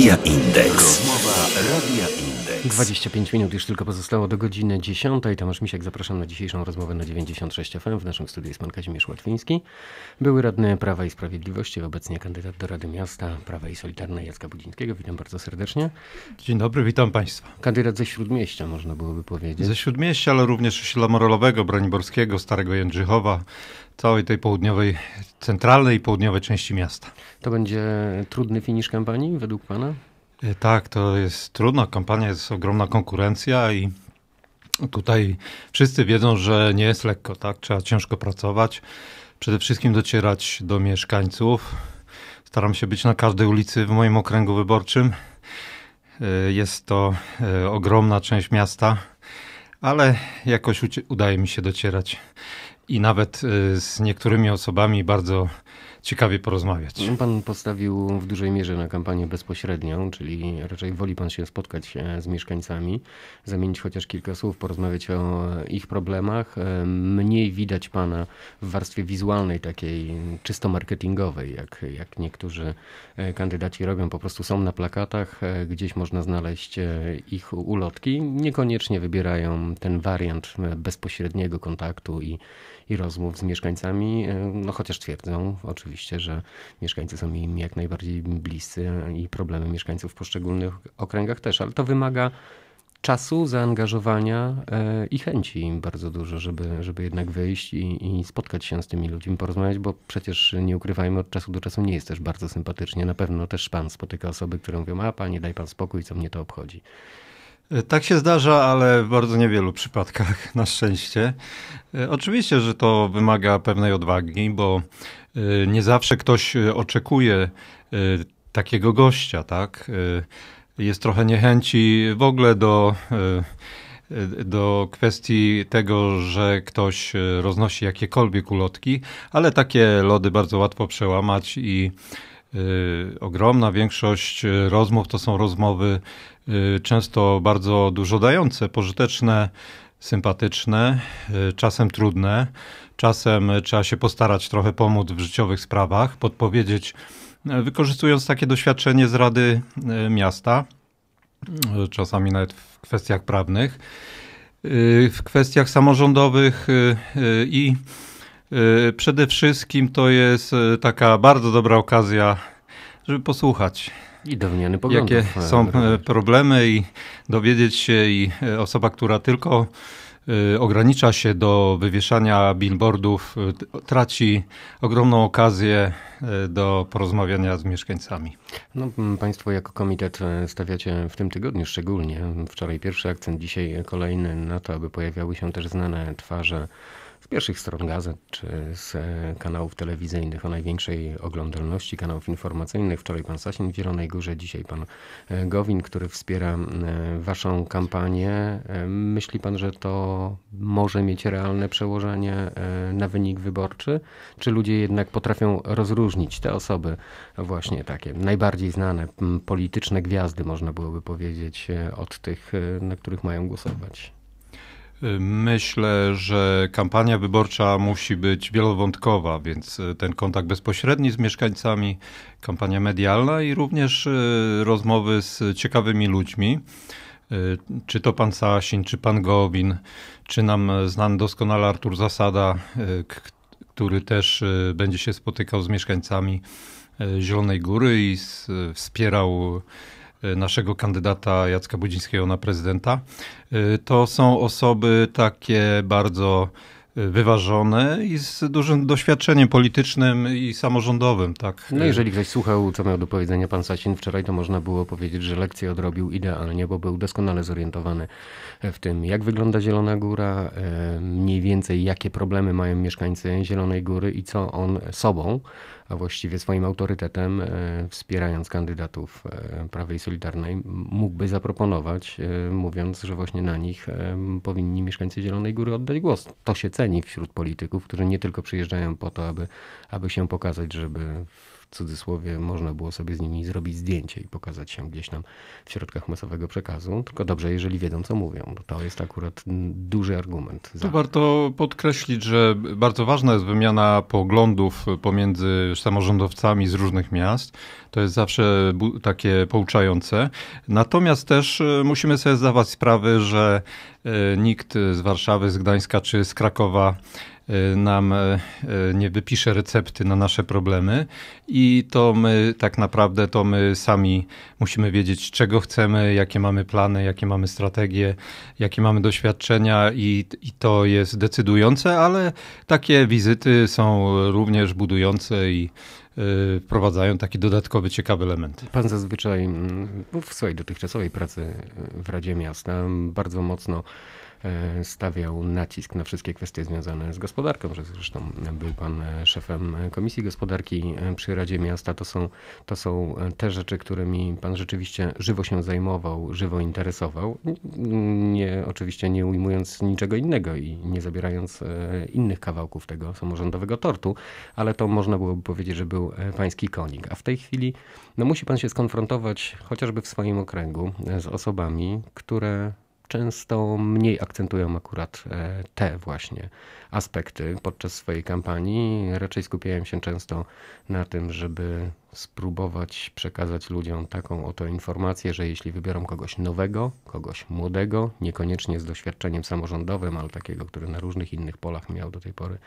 Radia Indeks. Rozmowa Radia Indeks. 25 minut już tylko pozostało do godziny 10. Tomasz Misiek, zapraszam na dzisiejszą rozmowę na 96 FM. W naszym studiu jest pan Kazimierz Łatwiński, były radny Prawa i Sprawiedliwości, obecnie kandydat do Rady Miasta Prawa i Solidarnej Jacka Budzińskiego. Witam bardzo serdecznie. Dzień dobry, witam państwa. Kandydat ze Śródmieścia, można byłoby powiedzieć. Ze Śródmieścia, ale również Osiedla Morolowego, Broniborskiego, Starego Jędrzychowa, całej tej południowej, centralnej i południowej części miasta. To będzie trudny finisz kampanii według Pana? E, tak, to jest trudna kampania, jest ogromna konkurencja i tutaj wszyscy wiedzą, że nie jest lekko, tak? Trzeba ciężko pracować, przede wszystkim docierać do mieszkańców. Staram się być na każdej ulicy w moim okręgu wyborczym. E, jest to e, ogromna część miasta, ale jakoś udaje mi się docierać i nawet y, z niektórymi osobami bardzo ciekawie porozmawiać. No, pan postawił w dużej mierze na kampanię bezpośrednią, czyli raczej woli pan się spotkać e, z mieszkańcami, zamienić chociaż kilka słów, porozmawiać o ich problemach. E, mniej widać pana w warstwie wizualnej, takiej czysto marketingowej, jak, jak niektórzy e, kandydaci robią, po prostu są na plakatach, gdzieś można znaleźć ich ulotki. Niekoniecznie wybierają ten wariant bezpośredniego kontaktu i, i rozmów z mieszkańcami, no chociaż twierdzą oczywiście, oczywiście, że mieszkańcy są im jak najbardziej bliscy i problemy mieszkańców w poszczególnych okręgach też, ale to wymaga czasu, zaangażowania e, i chęci im bardzo dużo, żeby, żeby jednak wyjść i, i, spotkać się z tymi ludźmi, porozmawiać, bo przecież nie ukrywajmy, od czasu do czasu nie jest też bardzo sympatycznie. Na pewno też pan spotyka osoby, które mówią, a panie, daj pan spokój, co mnie to obchodzi. E, tak się zdarza, ale w bardzo niewielu przypadkach, na szczęście. E, oczywiście, że to wymaga pewnej odwagi, bo e, nie zawsze ktoś oczekuje takiego gościa, tak? Jest trochę niechęci w ogóle do, do kwestii tego, że ktoś roznosi jakiekolwiek ulotki, ale takie lody bardzo łatwo przełamać i Y, ogromna większość y, rozmów to są rozmowy y, często bardzo dużo dające, pożyteczne, sympatyczne, czasem trudne, czasem trzeba się postarać trochę pomóc w życiowych sprawach, podpowiedzieć, wykorzystując takie doświadczenie z Rady Miasta, czasami nawet w kwestiach prawnych, w kwestiach samorządowych i Y, przede wszystkim to jest y, taka bardzo dobra okazja, żeby posłuchać. I downiany poglądów. Jakie e, są e, problemy i dowiedzieć się i e, osoba, która tylko y, ogranicza się do wywieszania billboardów, traci ogromną okazję do porozmawiania z mieszkańcami. No, państwo jako komitet stawiacie w tym tygodniu szczególnie, wczoraj pierwszy akcent, dzisiaj kolejny, na to, aby pojawiały się też znane twarze z pierwszych stron gazet czy z e, kanałów telewizyjnych o największej oglądalności, kanałów informacyjnych. Wczoraj pan Sasin w Zielonej Górze, dzisiaj pan e, Gowin, który wspiera e, waszą kampanię. Myśli pan, że to może mieć realne przełożenie na wynik wyborczy? Czy ludzie jednak potrafią rozróżnić te osoby, no właśnie takie najbardziej znane polityczne gwiazdy, można byłoby powiedzieć, od tych, na których mają głosować? Myślę, że kampania wyborcza musi być wielowątkowa, więc e, ten kontakt bezpośredni z mieszkańcami, kampania medialna i również e, rozmowy z ciekawymi ludźmi. E, czy to pan Sasin, czy pan Gowin, czy nam znany doskonale Artur Zasada, który też będzie się spotykał z mieszkańcami Zielonej Góry i wspierał Y, naszego kandydata Jacka Budzińskiego na prezydenta, y, to są osoby takie bardzo wyważony i z dużym doświadczeniem politycznym i samorządowym. Tak. No jeżeli ktoś słuchał, co miał do powiedzenia pan Sasin wczoraj, to można było powiedzieć, że lekcję odrobił idealnie, bo był doskonale zorientowany w tym, jak wygląda Zielona Góra, e, mniej więcej jakie problemy mają mieszkańcy Zielonej Góry i co on sobą, a właściwie swoim autorytetem, e, wspierając kandydatów e, Prawej Solidarnej, mógłby zaproponować, mówiąc, że właśnie na nich powinni mieszkańcy Zielonej Góry oddać głos. To się ceni wśród polityków, którzy nie tylko przyjeżdżają po to, aby, aby się pokazać, żeby cudzysłowie można było sobie z nimi zrobić zdjęcie i pokazać się gdzieś tam w środkach masowego przekazu, tylko dobrze, jeżeli wiedzą, co mówią, bo to jest akurat duży argument. Za. Tu warto podkreślić, że bardzo ważna jest wymiana poglądów pomiędzy samorządowcami z różnych miast. To jest zawsze takie pouczające. Natomiast też e, musimy sobie zdawać sprawę, że e, nikt z Warszawy, z Gdańska czy z Krakowa Y, nam y, y, nie wypisze recepty na nasze problemy i to my tak naprawdę to my sami musimy wiedzieć, czego chcemy, jakie mamy plany, jakie mamy strategie, jakie mamy doświadczenia i, i to jest decydujące, ale takie wizyty są również budujące i wprowadzają taki dodatkowy, ciekawy element. Pan zazwyczaj mm, w swojej dotychczasowej pracy w Radzie Miasta bardzo mocno E, stawiał nacisk na wszystkie kwestie związane z gospodarką, że zresztą był pan szefem Komisji Gospodarki e, przy Radzie Miasta. To są, to są e, te rzeczy, którymi pan rzeczywiście żywo się zajmował, żywo interesował. Nie, oczywiście nie ujmując niczego innego i nie zabierając innych kawałków tego samorządowego tortu, ale to można byłoby powiedzieć, że był pański konik. A w tej chwili no, musi pan się skonfrontować chociażby w swoim okręgu z osobami, które często mniej akcentują akurat e, te właśnie aspekty podczas swojej kampanii. Raczej skupiałem się często na tym, żeby spróbować przekazać ludziom taką oto informację, że jeśli wybiorą kogoś nowego, kogoś młodego, niekoniecznie z doświadczeniem samorządowym, ale takiego, który na różnych innych polach miał do tej pory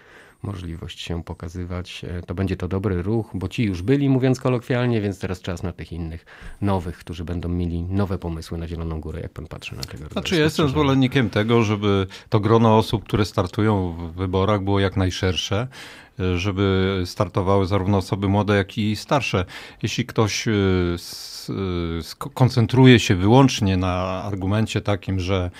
możliwość się pokazywać, e, to będzie to dobry ruch, bo ci już byli, mówiąc kolokwialnie, więc teraz czas na tych innych nowych, którzy będą mieli nowe pomysły na Zieloną Górę, jak pan patrzy na tego. Znaczy, ja jestem zwolennikiem tego, żeby to grono osób, które startują wyborach było jak najszersze, e, żeby startowały zarówno osoby młode, jak i starsze. Jeśli ktoś e, skoncentruje e, się wyłącznie na argumencie takim, że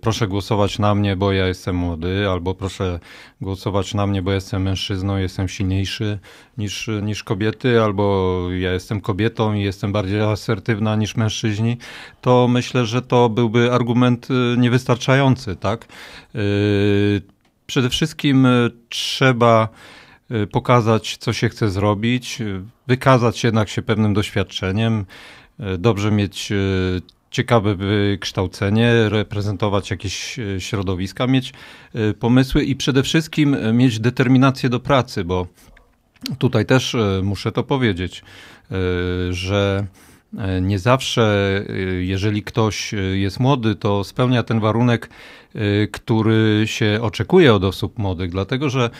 proszę głosować na mnie, bo ja jestem młody, albo proszę głosować na mnie, bo jestem mężczyzną, jestem silniejszy niż, niż kobiety, albo ja jestem kobietą i jestem bardziej asertywna niż mężczyźni, to myślę, że to byłby argument niewystarczający, tak? Przede wszystkim e, trzeba e, pokazać, co się chce zrobić, e, wykazać jednak się pewnym doświadczeniem, dobrze mieć ciekawe wykształcenie, reprezentować jakieś środowiska, mieć pomysły i przede wszystkim mieć determinację do pracy, bo tutaj też muszę to powiedzieć, że E, nie zawsze, e, jeżeli ktoś e, jest młody, to spełnia ten warunek, który się oczekuje od osób młodych, dlatego że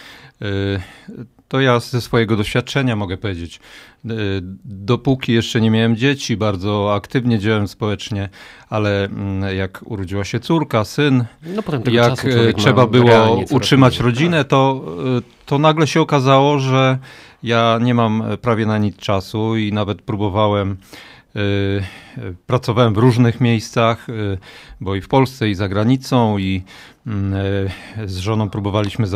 to ja ze swojego doświadczenia mogę powiedzieć. Dopóki jeszcze nie miałem dzieci, bardzo aktywnie działałem społecznie, ale mm, jak urodziła się córka, syn, no jak trzeba było utrzymać rodzinę, to, to nagle się okazało, że ja nie mam prawie na nic czasu i nawet próbowałem 呃。E, pracowałem w różnych miejscach, e, bo i w Polsce, i za granicą, i mm, e, z żoną próbowaliśmy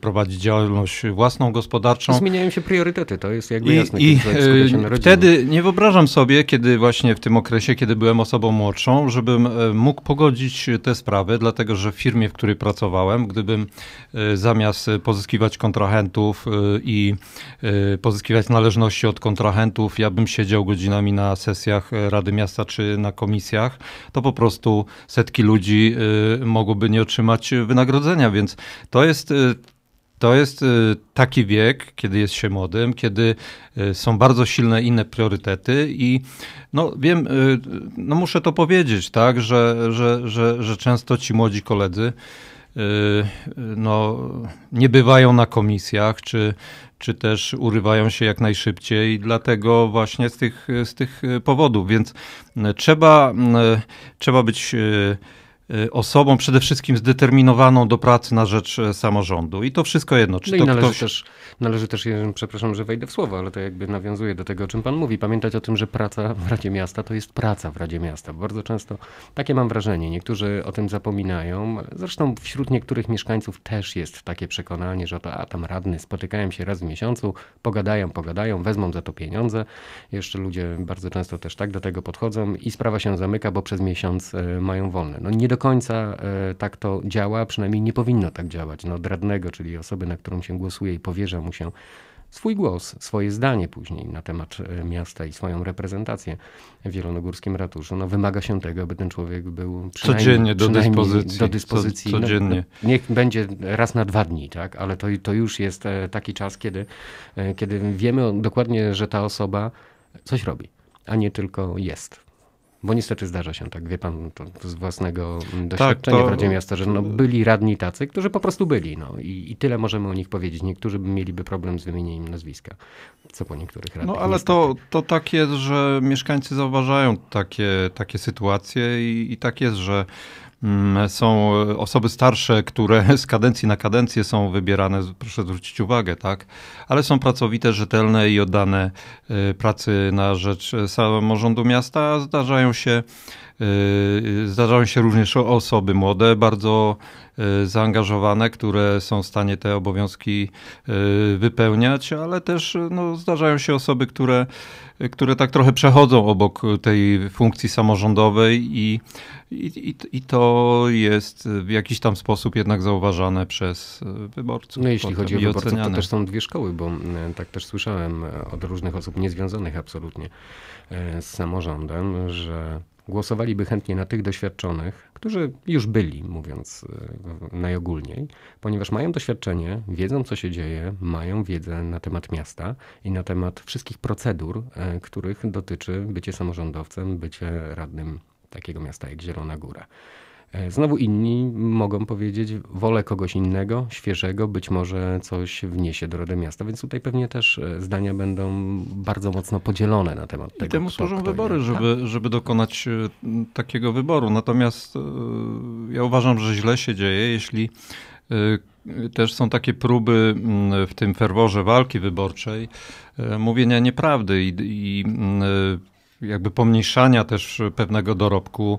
prowadzić działalność własną, gospodarczą. Zmieniają się priorytety, to jest jakby I, jasne. I wtedy nie wyobrażam sobie, kiedy właśnie w tym okresie, kiedy byłem osobą młodszą, żebym mógł pogodzić te sprawy, dlatego że w firmie, w której pracowałem, gdybym zamiast pozyskiwać kontrahentów i pozyskiwać należności od kontrahentów, ja bym siedział godzinami na sesjach Rady miasta czy na komisjach, to po prostu setki ludzi y, mogłoby nie otrzymać wynagrodzenia, więc to jest y, to jest y, taki wiek, kiedy jest się młodym, kiedy są bardzo silne inne priorytety i no wiem, no muszę to powiedzieć, tak, że, że, że, że często ci młodzi koledzy no, nie bywają na komisjach, czy, czy też urywają się jak najszybciej, dlatego właśnie z tych, z tych powodów. Więc e, trzeba, e, trzeba być e, Y, osobą przede wszystkim zdeterminowaną do pracy na rzecz e, samorządu. I to wszystko jedno. Czy no to należy, ktoś... też, należy też, przepraszam, że wejdę w słowo, ale to jakby nawiązuje do tego, o czym Pan mówi. Pamiętać o tym, że praca w Radzie Miasta to jest praca w Radzie Miasta. Bardzo często takie mam wrażenie. Niektórzy o tym zapominają. Zresztą wśród niektórych mieszkańców też jest takie przekonanie, że to, a tam radny, spotykają się raz w miesiącu, pogadają, pogadają, wezmą za to pieniądze. Jeszcze ludzie bardzo często też tak do tego podchodzą i sprawa się zamyka, bo przez miesiąc e, mają wolne. No nie do do końca e, tak to działa, przynajmniej nie powinno tak działać. No, od radnego, czyli osoby, na którą się głosuje i powierza mu się swój głos, swoje zdanie później na temat e, miasta i swoją reprezentację w Wielonogórskim Ratuszu. No, wymaga się tego, aby ten człowiek był codziennie do dyspozycji. Do dyspozycji. Co, no, codziennie. No, niech będzie raz na dwa dni, tak? ale to, to już jest e, taki czas, kiedy, kiedy wiemy dokładnie, że ta osoba coś robi, a nie tylko jest. Bo niestety zdarza się tak, wie pan to z własnego mm, tak, doświadczenia tak, to... w Radzie Miasta, że no, byli radni tacy, którzy po prostu byli. No, i, i tyle możemy o nich powiedzieć. Niektórzy mieliby problem z wymienieniem nazwiska, co po niektórych radnych. No ale to, to tak jest, że mieszkańcy zauważają takie, takie sytuacje i, i tak jest, że Mm, są e, osoby starsze, które z kadencji na kadencję są wybierane, proszę zwrócić uwagę, tak? Ale są pracowite, rzetelne i oddane e, pracy na rzecz e, samorządu miasta. Zdarzają się Y, y, zdarzają się również osoby młode, bardzo y, zaangażowane, które są w stanie te obowiązki wypełniać, ale też no, zdarzają się osoby, które, które tak trochę przechodzą obok tej funkcji samorządowej i, i, i to jest w jakiś tam sposób jednak zauważane przez wyborców. No jeśli chodzi o wyborców, oceniane. to też są dwie szkoły, bo tak też słyszałem od różnych osób niezwiązanych absolutnie z samorządem, że głosowaliby chętnie na tych doświadczonych, którzy już byli, mówiąc e, najogólniej, ponieważ mają doświadczenie, wiedzą co się dzieje, mają wiedzę na temat miasta i na temat wszystkich procedur, e, których dotyczy bycie samorządowcem, bycie radnym takiego miasta jak Zielona Góra. E, znowu inni mogą powiedzieć, wolę kogoś innego, świeżego, być może coś wniesie do Rady Miasta. Więc tutaj pewnie też e, zdania będą bardzo mocno podzielone na temat tego. I temu kto, służą wybory, tak? żeby, żeby dokonać e, takiego wyboru. Natomiast ja uważam, że źle się dzieje, jeśli też są takie próby mm, w tym ferworze walki wyborczej mówienia nieprawdy i, i mm, jakby pomniejszania też pewnego dorobku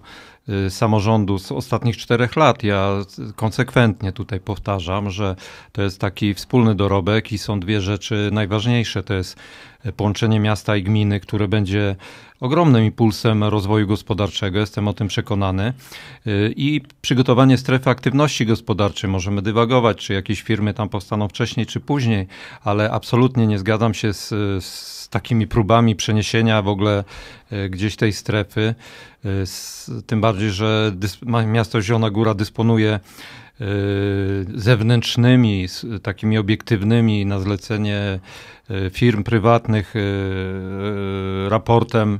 Y, samorządu z ostatnich czterech lat. Ja konsekwentnie tutaj powtarzam, że to jest taki wspólny dorobek i są dwie rzeczy najważniejsze. To jest połączenie miasta i gminy, które będzie ogromnym impulsem rozwoju gospodarczego, jestem o tym przekonany. Y, I przygotowanie strefy aktywności gospodarczej możemy dywagować, czy jakieś firmy tam powstaną wcześniej czy później, ale absolutnie nie zgadzam się z, z takimi próbami przeniesienia w ogóle y, gdzieś tej strefy. Y, tym bardziej, że miasto Zielona Góra dysponuje Y, zewnętrznymi, takimi obiektywnymi na zlecenie y, firm prywatnych y, raportem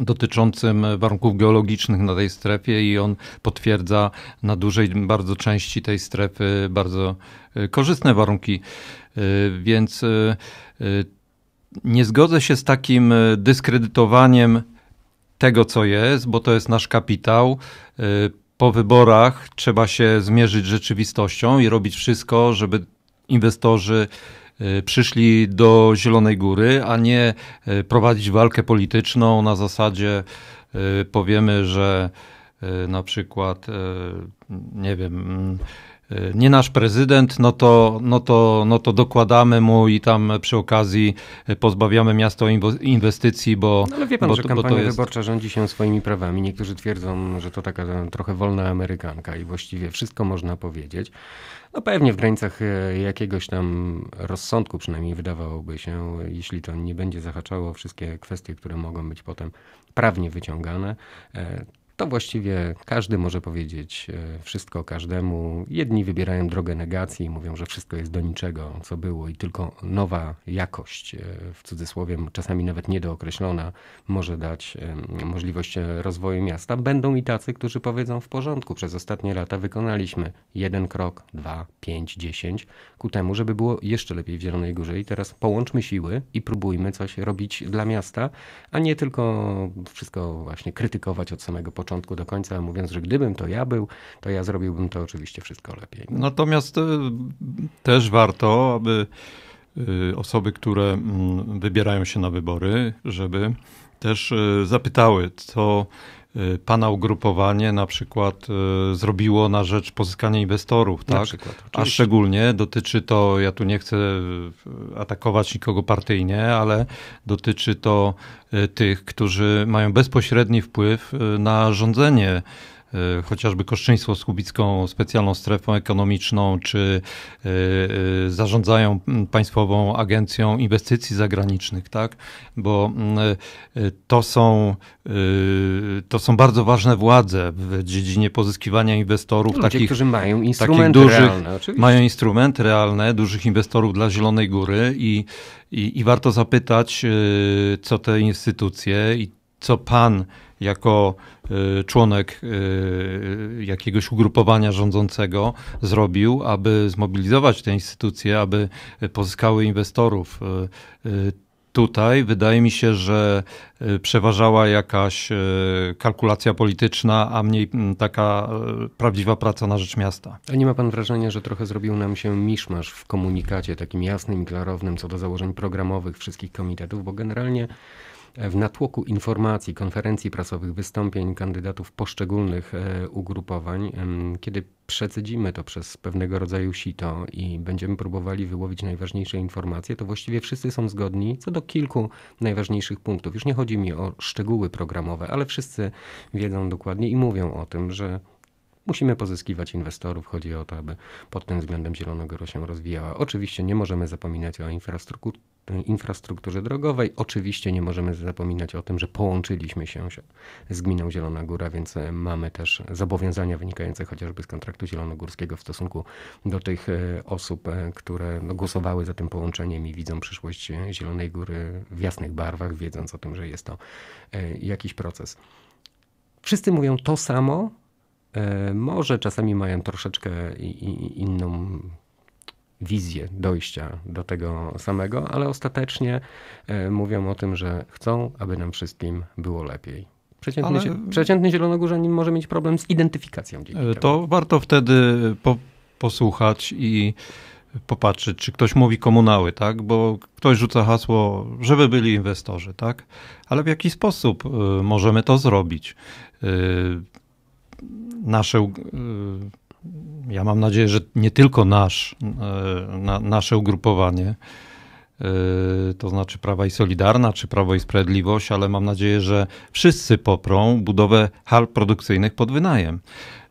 dotyczącym warunków geologicznych na tej strefie i on potwierdza na dużej bardzo części tej strefy bardzo korzystne warunki. Więc nie zgodzę się z takim dyskredytowaniem tego, co jest, bo to jest nasz kapitał po wyborach trzeba się zmierzyć z rzeczywistością i robić wszystko, żeby inwestorzy y, przyszli do Zielonej Góry, a nie y, prowadzić walkę polityczną na zasadzie y, powiemy, że na przykład nie wiem Y, nie nasz prezydent, no to, no, to, no to dokładamy mu i tam przy okazji y, pozbawiamy miasto inwestycji, bo. No ale wie pan, bo, że kampania jest... wyborcza rządzi się swoimi prawami. Niektórzy twierdzą, że to taka e, trochę wolna Amerykanka i właściwie wszystko można powiedzieć. No pewnie w granicach e, jakiegoś tam rozsądku przynajmniej wydawałoby się, jeśli to nie będzie zahaczało wszystkie kwestie, które mogą być potem prawnie wyciągane, e, to właściwie każdy może powiedzieć e, wszystko każdemu. Jedni wybierają drogę negacji i mówią, że wszystko jest do niczego, co było, i tylko nowa jakość, e, w cudzysłowie, czasami nawet niedookreślona, może dać e, możliwość rozwoju miasta. Będą i tacy, którzy powiedzą w porządku. Przez ostatnie lata wykonaliśmy jeden krok, dwa, pięć, dziesięć ku temu, żeby było jeszcze lepiej w Zielonej Górze. I teraz połączmy siły i próbujmy coś robić dla miasta, a nie tylko wszystko właśnie krytykować od samego początku początku do końca, mówiąc, że gdybym to ja był, to ja zrobiłbym to oczywiście wszystko lepiej. Natomiast e, też warto, aby e, osoby, które wybierają się na wybory, żeby też e, zapytały, co Y, pana ugrupowanie na przykład y, zrobiło na rzecz pozyskania inwestorów, tak? Przykład, A szczególnie dotyczy to, ja tu nie chcę y, atakować nikogo partyjnie, ale dotyczy to tych, którzy mają bezpośredni wpływ na rządzenie E, chociażby Koszczyństwo z Kubicką Specjalną Strefą Ekonomiczną, czy e, e, zarządzają Państwową Agencją Inwestycji Zagranicznych, tak? Bo to są, to są bardzo ważne władze w dziedzinie pozyskiwania inwestorów. No, ludzie, takich, którzy mają instrumenty dużych, realne. Oczywiście. Mają instrumenty realne, dużych inwestorów dla Zielonej Góry i, i, i warto zapytać, co te instytucje i co pan jako y, członek y, jakiegoś ugrupowania rządzącego zrobił, aby zmobilizować te instytucje, aby pozyskały inwestorów. Y, tutaj wydaje mi się, że przeważała jakaś kalkulacja polityczna, a mniej taka prawdziwa praca na rzecz miasta. A nie ma pan wrażenia, że trochę zrobił nam się miszmasz w komunikacie takim jasnym i klarownym co do założeń programowych wszystkich komitetów, bo generalnie w natłoku informacji, konferencji prasowych, wystąpień kandydatów poszczególnych e, ugrupowań, kiedy przecedzimy to przez pewnego rodzaju sito i będziemy próbowali wyłowić najważniejsze informacje, to właściwie wszyscy są zgodni co do kilku najważniejszych punktów. Już nie chodzi mi o szczegóły programowe, ale wszyscy wiedzą dokładnie i mówią o tym, że Musimy pozyskiwać inwestorów, chodzi o to, aby pod tym względem Góra się rozwijała. Oczywiście nie możemy zapominać o infrastrukturze, infrastrukturze drogowej. Oczywiście nie możemy zapominać o tym, że połączyliśmy się z gminą Zielona Góra, więc e, mamy też zobowiązania wynikające chociażby z kontraktu zielonogórskiego w stosunku do tych e, osób, e, które no, głosowały za tym połączeniem i widzą przyszłość Zielonej Góry w jasnych barwach, wiedząc o tym, że jest to jakiś proces. Wszyscy mówią to samo, E, może czasami mają troszeczkę inną wizję dojścia do tego samego, ale ostatecznie e, mówią o tym, że chcą, aby nam wszystkim było lepiej. Przeciętny, ale... przeciętny zielonogórzanin może mieć problem z identyfikacją. E, to warto wtedy po, posłuchać i popatrzeć, czy ktoś mówi komunały, tak? Bo ktoś rzuca hasło, żeby byli inwestorzy, tak? Ale w jaki sposób możemy to zrobić? nasze, y, ja mam nadzieję, że nie tylko nasz, y, na, nasze ugrupowanie, y, to znaczy Prawa i Solidarna, czy Prawo i Sprawiedliwość, ale mam nadzieję, że wszyscy poprą budowę hal produkcyjnych pod wynajem.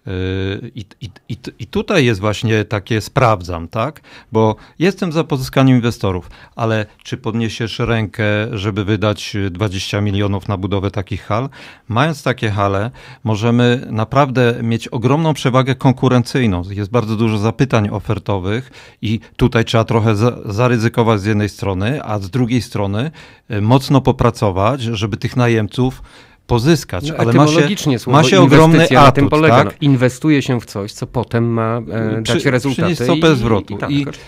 Yy, I, i, I tutaj jest właśnie takie sprawdzam, tak? Bo jestem za pozyskaniem inwestorów, ale czy podniesiesz rękę, żeby wydać 20 milionów na budowę takich hal? Mając takie hale, możemy naprawdę mieć ogromną przewagę konkurencyjną. Jest bardzo dużo zapytań ofertowych i tutaj trzeba trochę zaryzykować z jednej strony, a z drugiej strony y, mocno popracować, żeby tych najemców pozyskać, no, ale ma się, ma się ogromny atut. Tym polega. No. Tak? No, inwestuje się w coś, co potem ma e, Przy, dać rezultaty. Przynieść stopę zwrotu. I, tak, i, tak, e, e,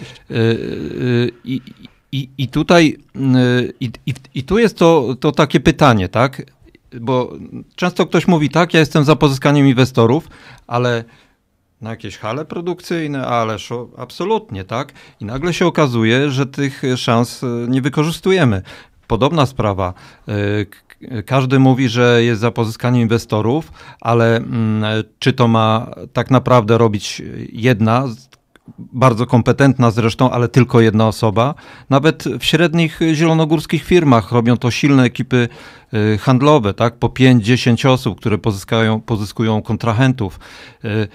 I, i, i, tutaj e, i, i, i tu jest to, to takie pytanie, tak? Bo często ktoś mówi tak, ja jestem za pozyskaniem inwestorów, ale na jakieś hale produkcyjne, ależ absolutnie, tak? I nagle się okazuje, że tych szans nie wykorzystujemy. Podobna sprawa. Każdy mówi, że jest za pozyskaniem inwestorów, ale mm, czy to ma tak naprawdę robić jedna bardzo kompetentna zresztą, ale tylko jedna osoba. Nawet w średnich zielonogórskich firmach robią to silne ekipy y, handlowe, tak? Po 5-10 osób, które pozyskują kontrahentów. Y,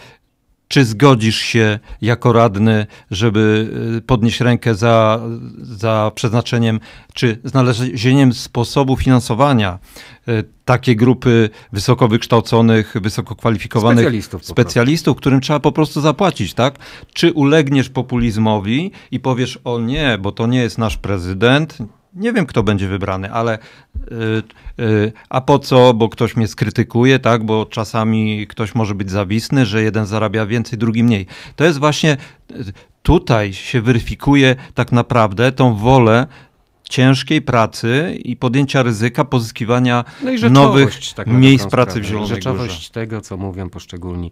czy zgodzisz się jako radny, żeby y, podnieść rękę za, za przeznaczeniem, czy znalezieniem sposobu finansowania y, takiej grupy wysoko wykształconych, wysoko kwalifikowanych specjalistów, specjalistów którym trzeba po prostu zapłacić, tak? Czy ulegniesz populizmowi i powiesz, o nie, bo to nie jest nasz prezydent, nie wiem, kto będzie wybrany, ale yy, yy, a po co, bo ktoś mnie skrytykuje, tak, bo czasami ktoś może być zawisny, że jeden zarabia więcej, drugi mniej. To jest właśnie, y, tutaj się weryfikuje tak naprawdę tą wolę ciężkiej pracy i podjęcia ryzyka pozyskiwania no nowych tak miejsc pracy w Zielonej Rzeczowość tego, co mówią poszczególni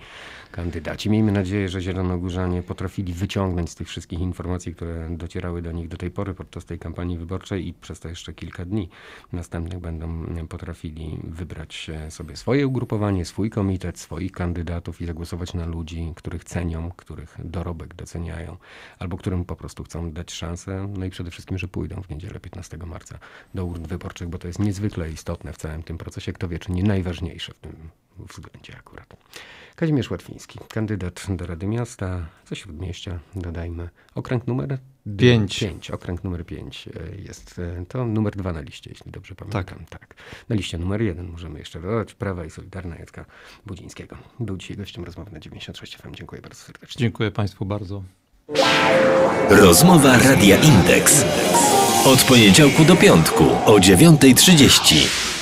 kandydaci. Miejmy nadzieję, że zielonogórzanie potrafili wyciągnąć z tych wszystkich informacji, które docierały do nich do tej pory podczas tej kampanii wyborczej i przez to jeszcze kilka dni następnych będą potrafili wybrać e, sobie swoje ugrupowanie, swój komitet, swoich kandydatów i zagłosować na ludzi, których cenią, których dorobek doceniają albo którym po prostu chcą dać szansę. No i przede wszystkim, że pójdą w niedzielę 15 marca do urn wyborczych, bo to jest niezwykle istotne w całym tym procesie. Kto wie, czy nie najważniejsze w tym względzie akurat. Kazimierz Łatwiński, kandydat do Rady Miasta ze Śródmieścia, dodajmy. Okręg numer 5. 5. Okręg numer 5 e, jest e, to numer 2 na liście, jeśli dobrze tak. pamiętam. Tak. tak. Na liście numer 1 możemy jeszcze dodać Prawa i Solidarna Jacka Budzińskiego. Był dzisiaj gościem rozmowy na 96 FM. Dziękuję bardzo serdecznie. Dziękuję Państwu bardzo. Rozmowa Radia Indeks. Od poniedziałku do piątku o 9.30.